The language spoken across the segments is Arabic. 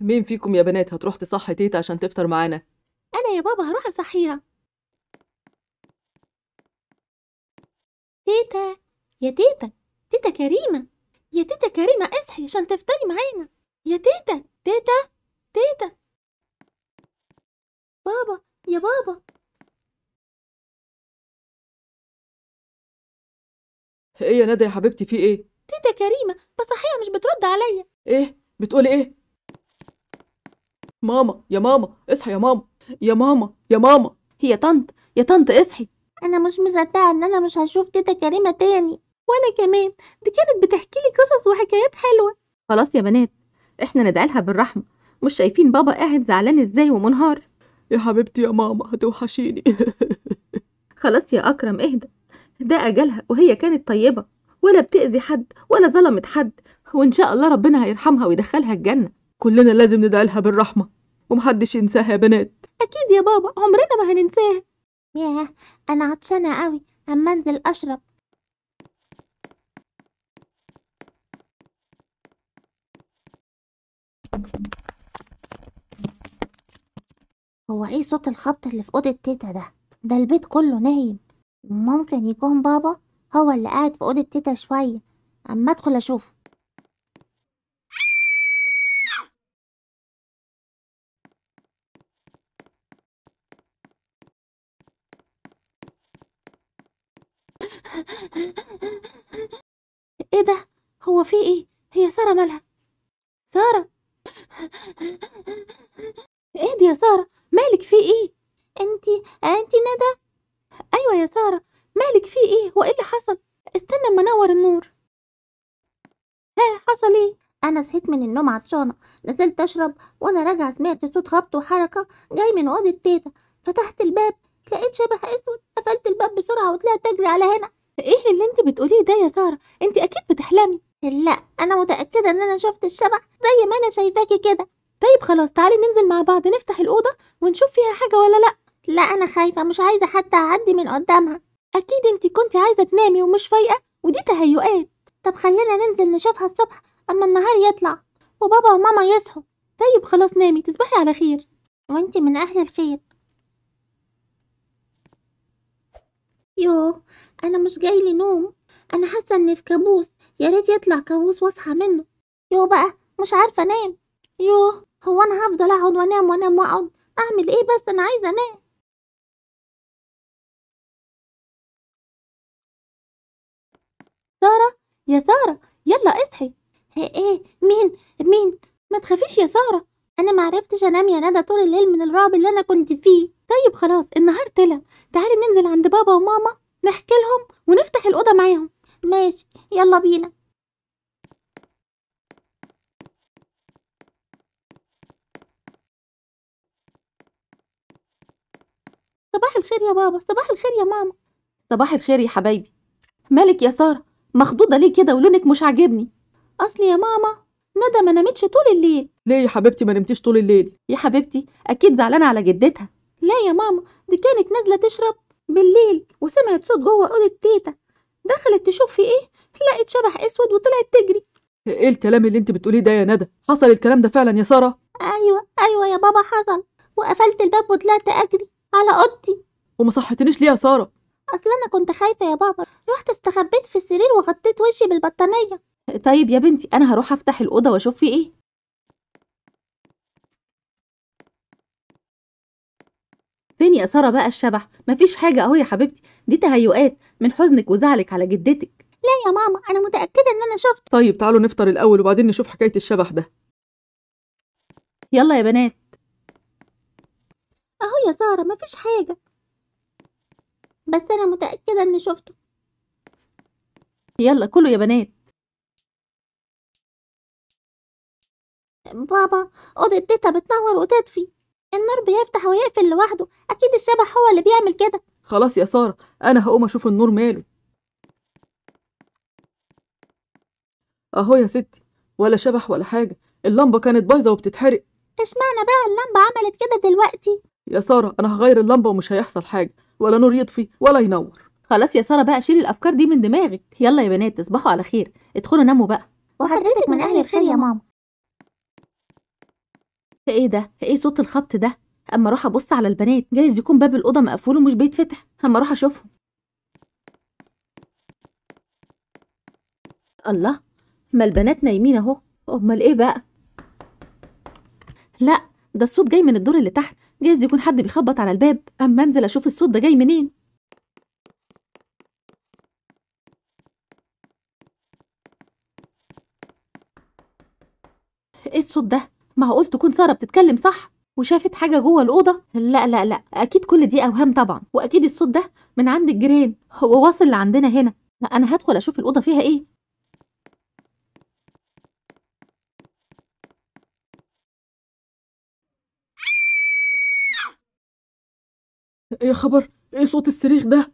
مين فيكم يا بنات هتروح تصحي تيتا عشان تفطر معانا انا يا بابا هروح اصحيها تيتا يا تيتا تيتا كريمة يا تيتا كريمة اصحي عشان تفطري معانا يا تيتا تيتا تيتا بابا يا بابا ايه يا ندى يا حبيبتي في ايه تيتا كريمة بصحيها مش بترد عليا ايه بتقولي ايه ماما يا ماما اصحى يا ماما يا ماما يا ماما هي طنط يا طنط اصحي انا مش مصدقه ان انا مش هشوف تيتا كريمه تاني وانا كمان دي كانت بتحكي لي قصص وحكايات حلوه خلاص يا بنات احنا ندعي لها بالرحمه مش شايفين بابا قاعد زعلان ازاي ومنهار يا حبيبتي يا ماما هتوحشيني خلاص يا اكرم اهدى ده اجلها وهي كانت طيبه ولا بتاذي حد ولا ظلمت حد وان شاء الله ربنا هيرحمها ويدخلها الجنه كلنا لازم ندعيلها بالرحمة ومحدش ينساها يا بنات أكيد يا بابا عمرنا ما هننساها ياه أنا عطشانة قوي أما أنزل أشرب هو ايه صوت الخبط اللي في اوضه تيتا ده ده البيت كله نايم ممكن يكون بابا هو اللي قاعد في اوضه تيتا شويه اما ادخل اشوفه ايه ده هو في ايه هي ساره مالها ساره ايه دي يا ساره مالك في ايه انتي انتي ندى ايوه يا ساره مالك في ايه وايه اللي حصل استنى اما انور النور ها حصل ايه انا صحيت من النوم عطشانه نزلت اشرب وانا راجعه سمعت صوت خبط وحركه جاي من اوضه تيتا فتحت الباب لقيت شبح اسود قفلت الباب بسرعه وطلعت اجري على هنا ايه اللي انت بتقوليه ده يا ساره انت اكيد بتحلمي لا انا متاكده ان انا شفت الشبح زي ما انا شايفاكي كده طيب خلاص تعالي ننزل مع بعض نفتح الاوضه ونشوف فيها حاجه ولا لا لا انا خايفه مش عايزه حتى اعدي من قدامها اكيد انت كنت عايزه تنامي ومش فايقه ودي تهيؤات طب خلينا ننزل نشوفها الصبح اما النهار يطلع وبابا وماما يصحوا طيب خلاص نامي تصبحي على خير وانت من اهل الخير يوه أنا مش جاي لنوم نوم أنا حاسة إني في كابوس يا ريت يطلع كابوس وأصحى منه يوه بقى مش عارفة أنام يوه هو أنا هفضل أقعد وأنام وأنام وأقعد أعمل إيه بس أنا عايزة أنام سارة يا سارة يلا اصحي ايه ايه مين مين ما تخافيش يا سارة انا ما عرفتش انام يا ندى طول الليل من الرعب اللي انا كنت فيه طيب خلاص النهار طلع تعالي ننزل عند بابا وماما نحكي لهم ونفتح الاوضه معاهم ماشي يلا بينا صباح الخير يا بابا صباح الخير يا ماما صباح الخير يا حبايبي مالك يا ساره مخضوضه ليه كده ولونك مش عاجبني اصلي يا ماما ندى ما نامتش طول الليل ليه يا حبيبتي ما نمتيش طول الليل يا حبيبتي اكيد زعلانه على جدتها لا يا ماما دي كانت نازله تشرب بالليل وسمعت صوت جوه اوضه تيتا دخلت تشوف في ايه لقت شبح اسود وطلعت تجري ايه الكلام اللي انت بتقوليه ده يا ندى حصل الكلام ده فعلا يا ساره ايوه ايوه يا بابا حصل وقفلت الباب وطلعت اجري على اوضتي وما صحتنيش ليه يا ساره اصل انا كنت خايفه يا بابا رحت استخبيت في السرير وغطيت وشي بالبطانيه طيب يا بنتي أنا هروح أفتح الأوضة وأشوف في إيه فين يا سارة بقى الشبح؟ مفيش حاجة أهو يا حبيبتي دي تهيؤات من حزنك وزعلك على جدتك لا يا ماما أنا متأكدة إن أنا شفت طيب تعالوا نفطر الأول وبعدين نشوف حكاية الشبح ده يلا يا بنات أهو يا سارة مفيش حاجة بس أنا متأكدة إني شفته يلا كله يا بنات بابا أوضة تيتا بتنور وتطفي النور بيفتح ويقفل لوحده أكيد الشبح هو اللي بيعمل كده خلاص يا سارة أنا هقوم أشوف النور ماله أهو يا ستي ولا شبح ولا حاجة اللمبة كانت بايظة وبتتحرق اشمعنى بقى اللمبة عملت كده دلوقتي يا سارة أنا هغير اللمبة ومش هيحصل حاجة ولا نور يطفي ولا ينور خلاص يا سارة بقى شيلي الأفكار دي من دماغك يلا يا بنات تصبحوا على خير ادخلوا ناموا بقى وحضرتك من أهل الخير يا ماما ايه ده ايه صوت الخبط ده اما اروح ابص على البنات جايز يكون باب الاوضه مقفول ومش بيتفتح اما اروح اشوفهم الله ما البنات نايمين اهو امال ايه بقى لا ده الصوت جاي من الدور اللي تحت جايز يكون حد بيخبط على الباب اما انزل اشوف الصوت ده جاي منين ايه الصوت ده معقول تكون ساره بتتكلم صح وشافت حاجه جوه الاوضه لا لا لا اكيد كل دي اوهام طبعا واكيد الصوت ده من عند الجيران هو واصل لعندنا هنا انا هدخل اشوف الاوضه فيها ايه يا إيه خبر ايه صوت الصريخ ده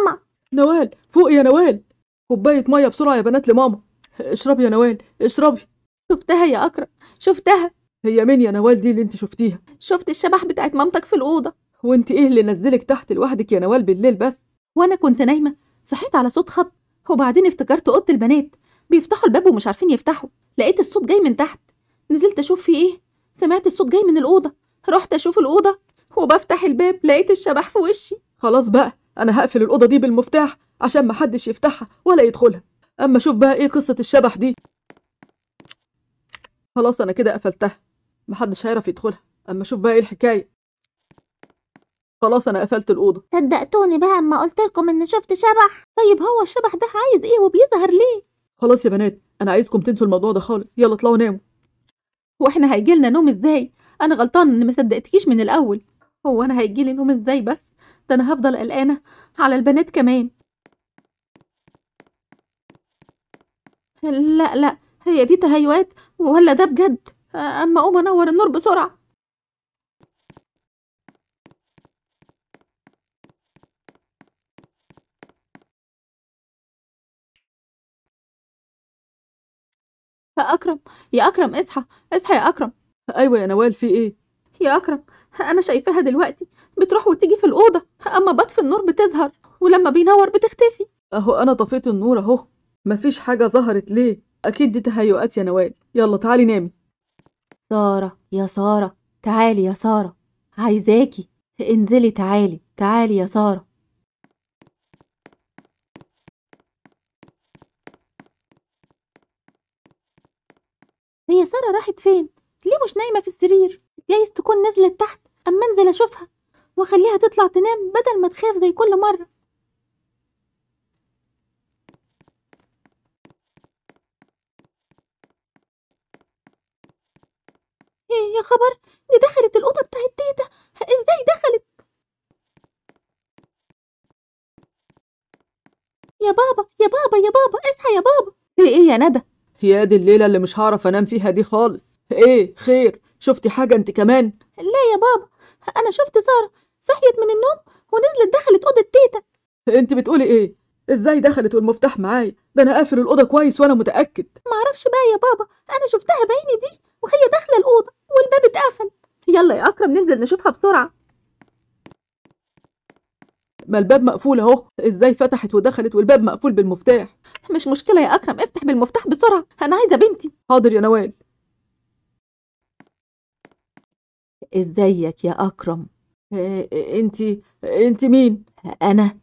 ماما نوال فوق يا نوال كوباية مية بسرعة يا بنات لماما اشربي يا نوال اشربي شفتها يا أكرم شفتها هي مين يا نوال دي اللي انت شفتيها شفت الشبح بتاعت مامتك في الأوضة وانت ايه اللي نزلك تحت لوحدك يا نوال بالليل بس وانا كنت نايمة صحيت على صوت خب وبعدين افتكرت أوضة البنات بيفتحوا الباب ومش عارفين يفتحوا لقيت الصوت جاي من تحت نزلت أشوف في ايه سمعت الصوت جاي من الأوضة رحت أشوف الأوضة وبفتح الباب لقيت الشبح في وشي خلاص بقى أنا هقفل الأوضة دي بالمفتاح عشان محدش يفتحها ولا يدخلها أما شوف بقى إيه قصة الشبح دي خلاص أنا كده قفلتها محدش هيعرف يدخلها أما شوف بقى إيه الحكاية خلاص أنا قفلت الأوضة صدقتوني بقى أما قلت لكم إني شفت شبح طيب هو الشبح ده عايز إيه وبيظهر ليه خلاص يا بنات أنا عايزكم تنسوا الموضوع ده خالص يلا اطلعوا ناموا وإحنا هيجيلنا نوم إزاي أنا غلطان إني ما صدقتكيش من الأول هو أنا هيجيلي نوم إزاي بس ده أنا هفضل قلقانة على البنات كمان لا لا هي دي تهيؤات ولا ده بجد أما أقوم أنور النور بسرعة يا أكرم يا أكرم اصحى اصحى يا أكرم أيوة يا نوال في إيه يا أكرم انا شايفاها دلوقتي بتروح وتيجي في الاوضه اما بطفي النور بتظهر ولما بينور بتختفي اهو انا طفيت النور اهو مفيش حاجه ظهرت ليه اكيد دي تهيؤات يا نوال يلا تعالي نامي ساره يا ساره تعالي يا ساره عايزاكي انزلي تعالي تعالي يا ساره هي ساره راحت فين ليه مش نايمه في السرير جايز تكون نزلت تحت أما أنزل أشوفها وأخليها تطلع تنام بدل ما تخاف زي كل مرة إيه يا خبر دي دخلت الأوضة بتاعت تيتا إزاي دخلت يا بابا يا بابا يا بابا اصحى يا بابا ايه ايه يا ندى يا دي الليلة اللي مش هعرف انام فيها دي خالص ايه خير شفتي حاجة أنت كمان؟ لا يا بابا أنا شفت سارة صحيت من النوم ونزلت دخلت أوضة تيتا أنت بتقولي إيه؟ إزاي دخلت والمفتاح معايا؟ ده أنا قافل الأوضة كويس وأنا متأكد معرفش بقى يا بابا أنا شفتها بعيني دي وهي داخلة الأوضة والباب اتقفل يلا يا أكرم ننزل نشوفها بسرعة ما الباب مقفول اهو ازاي فتحت ودخلت والباب مقفول بالمفتاح مش مشكله يا اكرم افتح بالمفتاح بسرعه انا عايزه بنتي حاضر يا نوال ازيك يا أكرم انت انت مين أنا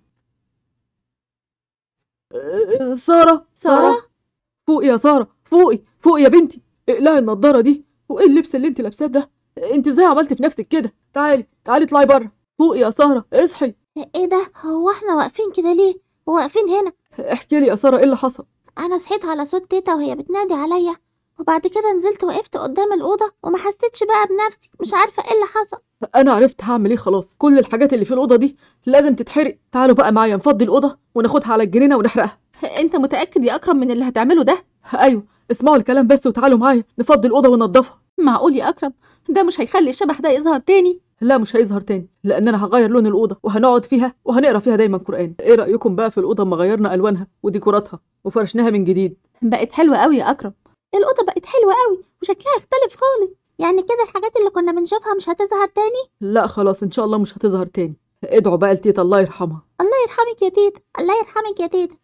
سارة سارة فوقي يا سارة فوقي فوقي يا بنتي اقلعي النضارة دي وايه اللبس اللي انت لابساه ده انت ازاي عملت في نفسك كده تعالي تعالي اطلعي بره فوقي يا سارة اصحي ايه ده هو احنا واقفين كده ليه واقفين هنا احكي لي يا سارة ايه اللي حصل انا صحيت على صوت تيتا وهي بتنادي عليا وبعد كده نزلت وقفت قدام الأوضة وما حسيتش بقى بنفسي مش عارفة ايه اللي حصل أنا عرفت هعمل إيه خلاص كل الحاجات اللي في الأوضة دي لازم تتحرق تعالوا بقى معايا نفضي الأوضة وناخدها على الجنينة ونحرقها أنت متأكد يا أكرم من اللي هتعمله ده؟ أيوه اسمعوا الكلام بس وتعالوا معايا نفضي الأوضة وننضفها معقول يا أكرم ده مش هيخلي الشبح ده يظهر تاني لا مش هيظهر تاني لان انا هغير لون الاوضه وهنقعد فيها وهنقرا فيها دايما قران ايه رايكم بقى في الاوضه ما غيرنا الوانها وديكوراتها وفرشناها من جديد بقت حلوه قوي يا اكرم الأوضة بقت حلوة قوي وشكلها اختلف خالص يعني كده الحاجات اللي كنا بنشوفها مش هتظهر تاني لا خلاص إن شاء الله مش هتظهر تاني ادعوا بقى لتيتا الله يرحمها الله يرحمك يا تيتا الله يرحمك يا تيتا